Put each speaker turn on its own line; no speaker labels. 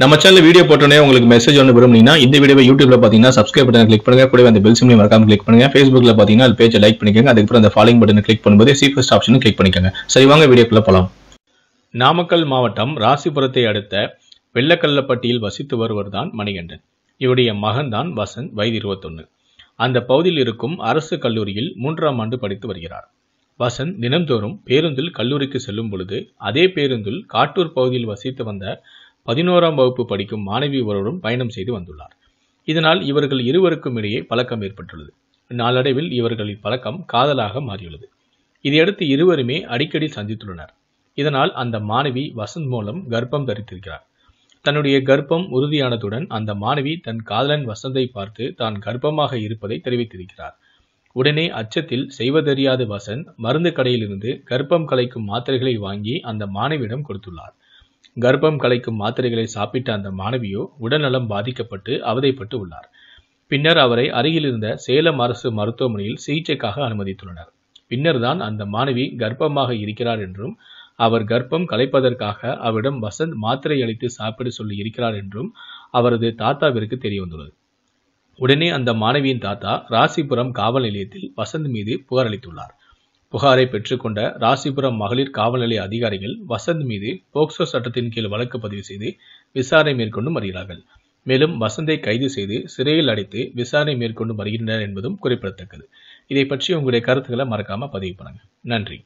நம்ம channel video போட்டோன்னே உங்களுக்கு மெசேஜ் ஒன்று விரும்புனீங்கன்னா இந்த வீடியோ யூடியூப்ல பார்த்தீங்கன்னா சப்ஸ்கிரைப் பட்டன் கிளிக் பண்ணுங்க கூட அந்த பெல் சிம்லையும் மறக்காம கிளிக் பண்ணுங்க ஃபேஸ்புக்ல பார்த்தீங்கன்னா அது பேஜை லைக் பண்ணிக்கோங்க அதுக்கப்புறம் அந்த ஃபாலோ பட்டன் கிளிக் பண்ணும்போது சீஃபஸ்ட் ஆப்ஷனும் கிளிக் பண்ணிக்கோங்க சரி வாங்க வீடியோக்குள்ள போகலாம் நாமக்கல் மாவட்டம் ராசிபுரத்தை அடுத்த வெள்ளக்கல்லப்பட்டியில் வசித்து வருவர் தான் மணிகண்டன் இவருடைய மகன் தான் வசந்த் வயது இருபத்தொன்னு அந்த பகுதியில் இருக்கும் அரசு கல்லூரியில் மூன்றாம் ஆண்டு படித்து வருகிறார் வசந்த் தினந்தோறும் பேருந்தில் கல்லூரிக்கு செல்லும் பொழுது அதே பேருந்தில் காட்டூர் பகுதியில் வசித்து வந்த பதினோராம் வகுப்பு படிக்கும் மாணவி ஒருவரும் பயணம் செய்து வந்துள்ளார் இதனால் இவர்கள் இருவருக்கும் இடையே பழக்கம் ஏற்பட்டுள்ளது நாளடைவில் இவர்களின் பழக்கம் காதலாக மாறியுள்ளது இதையடுத்து இருவருமே அடிக்கடி சந்தித்துள்ளனர் இதனால் அந்த மாணவி வசந்த் மூலம் கர்ப்பம் தரித்திருக்கிறார் தன்னுடைய கர்ப்பம் உறுதியானதுடன் அந்த மாணவி தன் காதலன் வசந்தை பார்த்து தான் கர்ப்பமாக இருப்பதை தெரிவித்திருக்கிறார் உடனே அச்சத்தில் செய்வதறியாத வசந்த் மருந்து கடையிலிருந்து கர்ப்பம் கலைக்கும் மாத்திரைகளை வாங்கி அந்த மாணவியிடம் கொடுத்துள்ளார் கர்ப்பம் கலைக்கும் மாத்திரைகளை சாப்பிட்ட அந்த மாணவியோ உடல்நலம் பாதிக்கப்பட்டு அவதைப்பட்டு உள்ளார் பின்னர் அவரை அருகிலிருந்த சேலம் அரசு மருத்துவமனையில் சிகிச்சைக்காக அனுமதித்துள்ளனர் பின்னர் தான் அந்த மாணவி கர்ப்பமாக இருக்கிறார் என்றும் அவர் கர்ப்பம் கலைப்பதற்காக அவரிடம் வசந்த் மாத்திரை அளித்து சாப்பிட சொல்லி இருக்கிறார் என்றும் அவரது தாத்தாவிற்கு தெரியவந்துள்ளது உடனே அந்த மாணவியின் தாத்தா ராசிபுரம் காவல் நிலையத்தில் வசந்த் மீது புகாரளித்துள்ளார் புகாரை பெற்றுக்கொண்ட ராசிபுரம் மகளிர் காவல்நிலைய அதிகாரிகள் வசந்த் மீது போக்சோ சட்டத்தின் கீழ் வழக்கு பதிவு செய்து விசாரணை மேற்கொண்டு வருகிறார்கள் மேலும் வசந்தை கைது செய்து சிறையில் அடைத்து விசாரணை மேற்கொண்டு வருகின்றனர் என்பதும் குறிப்பிடத்தக்கது இதை பற்றி உங்களுடைய கருத்துக்களை மறக்காம பதிவு பண்ணுங்க நன்றி